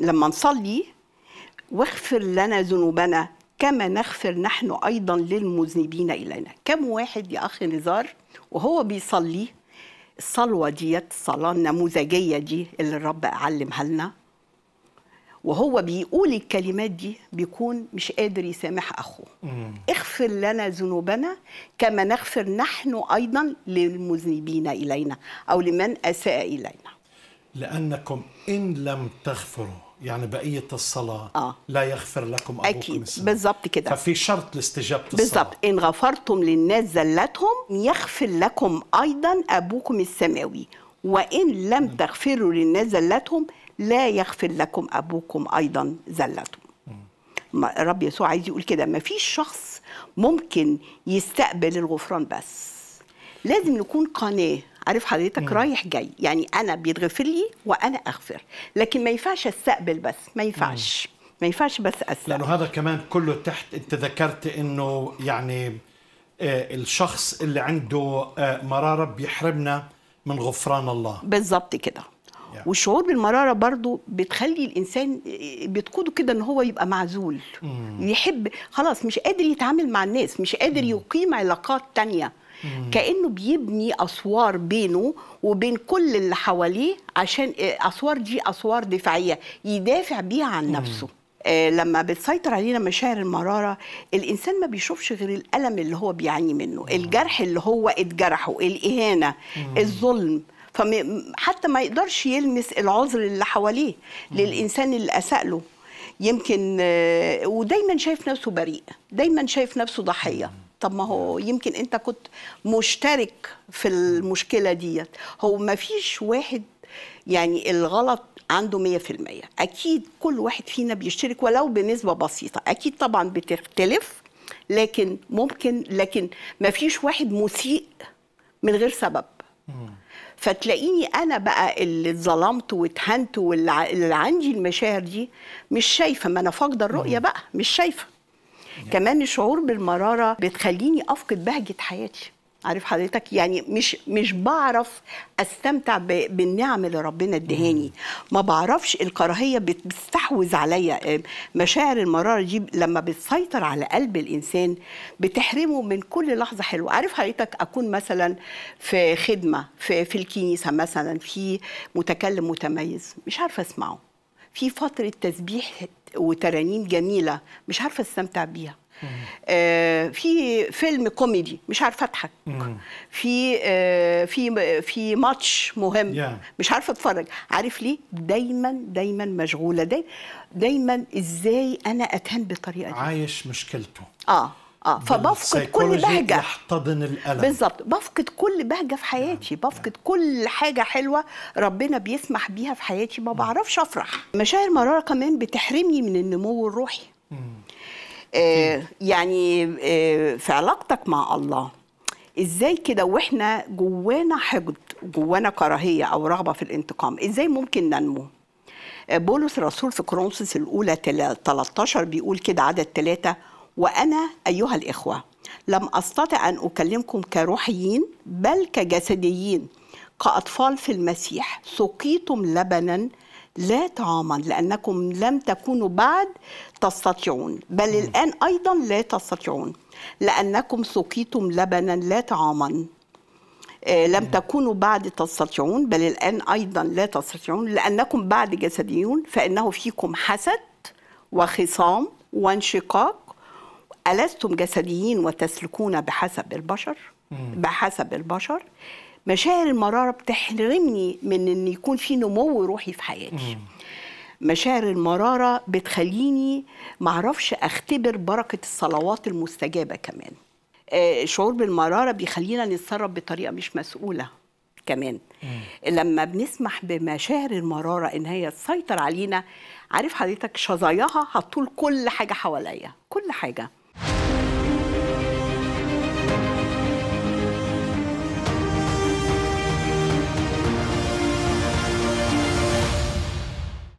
لما نصلي واغفر لنا ذنوبنا كما نغفر نحن أيضا للمذنبين إلينا كم واحد يا أخي نزار وهو بيصلي الصلوة ديت الصلاة النموذجية دي اللي الرب علمها لنا وهو بيقول الكلمات دي بيكون مش قادر يسامح اخوه اغفر لنا ذنوبنا كما نغفر نحن ايضا للمذنبين الينا او لمن اساء الينا لانكم ان لم تغفروا يعني بقية الصلاة آه. لا يغفر لكم أبوكم أكيد بالظبط كده ففي شرط لاستجابة الصلاة بالظبط إن غفرتم للناس زلتهم يغفر لكم أيضا أبوكم السماوي وإن لم تغفروا للناس زلتهم لا يغفر لكم أبوكم أيضا زلتهم رب يسوع عايز يقول كده ما فيش شخص ممكن يستقبل الغفران بس لازم نكون قناه عارف حضرتك مم. رايح جاي يعني انا بيتغفر لي وانا اغفر لكن ما ينفعش استقبل بس ما ينفعش ما ينفعش بس استقبل لانه هذا كمان كله تحت انت ذكرت انه يعني آه، الشخص اللي عنده آه، مراره بيحرمنا من غفران الله بالظبط كده yeah. والشعور بالمراره برضو بتخلي الانسان آه، بتقوده كده ان هو يبقى معزول mm. يحب خلاص مش قادر يتعامل مع الناس مش قادر mm. يقيم علاقات تانية كانه بيبني اسوار بينه وبين كل اللي حواليه عشان آه، اسوار دي اسوار دفاعيه يدافع بيها عن نفسه مم. آه لما بتسيطر علينا مشاعر المرارة الإنسان ما بيشوفش غير الألم اللي هو بيعاني منه مم. الجرح اللي هو اتجرحه الإهانة مم. الظلم فحتى ما يقدرش يلمس العذر اللي حواليه مم. للإنسان اللي أساء له يمكن آه ودايما شايف نفسه بريء دايما شايف نفسه ضحية طب ما هو يمكن انت كنت مشترك في المشكله ديت هو ما فيش واحد يعني الغلط عنده 100% اكيد كل واحد فينا بيشترك ولو بنسبه بسيطه اكيد طبعا بتختلف لكن ممكن لكن ما فيش واحد مسيء من غير سبب فتلاقيني انا بقى اللي اتظلمت واتهنت واللي عندي المشاعر دي مش شايفه ما انا فاقده الرؤيه بقى مش شايفه يعني. كمان الشعور بالمراره بتخليني افقد بهجه حياتي عارف حضرتك يعني مش مش بعرف استمتع بالنعم اللي ربنا ادهاني ما بعرفش الكراهيه بتستحوذ عليا آه، مشاعر المراره دي لما بتسيطر على قلب الانسان بتحرمه من كل لحظه حلوه عارف حضرتك اكون مثلا في خدمه في, في الكنيسه مثلا في متكلم متميز مش عارفه اسمعه في فتره تسبيح وترانيم جميله مش عارفه استمتع بيها آه في فيلم كوميدي مش عارفه اضحك في آه في في ماتش مهم yeah. مش عارفه اتفرج عارف ليه دايما دايما مشغوله دايما, دايما ازاي انا اتهم بالطريقه دي عايش مشكلته اه اه فبفقد كل بهجه يحتضن الالم بالظبط بفقد كل بهجه في حياتي نعم. بفقد كل حاجه حلوه ربنا بيسمح بيها في حياتي ما نعم. بعرفش افرح مشاعر مراره كمان بتحرمني من النمو الروحي آه يعني آه في علاقتك مع الله ازاي كده واحنا جوانا حقد جوانا كراهيه او رغبه في الانتقام ازاي ممكن ننمو آه، بولس الرسول في كرونسس الاولى 13 بيقول كده عدد ثلاثة وأنا أيها الإخوة لم أستطع أن أكلمكم كروحيين بل كجسديين كأطفال في المسيح سقيتم لبنا لا طعاما لأنكم لم تكونوا بعد تستطيعون بل الآن أيضا لا تستطيعون لأنكم سقيتم لبنا لا طعاما آه، لم تكونوا بعد تستطيعون بل الآن أيضا لا تستطيعون لأنكم بعد جسديون فإنه فيكم حسد وخصام وانشقاق ألستم جسديين وتسلكون بحسب البشر بحسب البشر مشاعر المرارة بتحرمني من أن يكون في نمو روحي في حياتي مشاعر المرارة بتخليني معرفش أختبر بركة الصلوات المستجابة كمان آه، شعور بالمرارة بيخلينا نتصرف بطريقة مش مسؤولة كمان مم. لما بنسمح بمشاعر المرارة إن هي تسيطر علينا عارف حضرتك شظاياها هتطول كل حاجة حواليا كل حاجة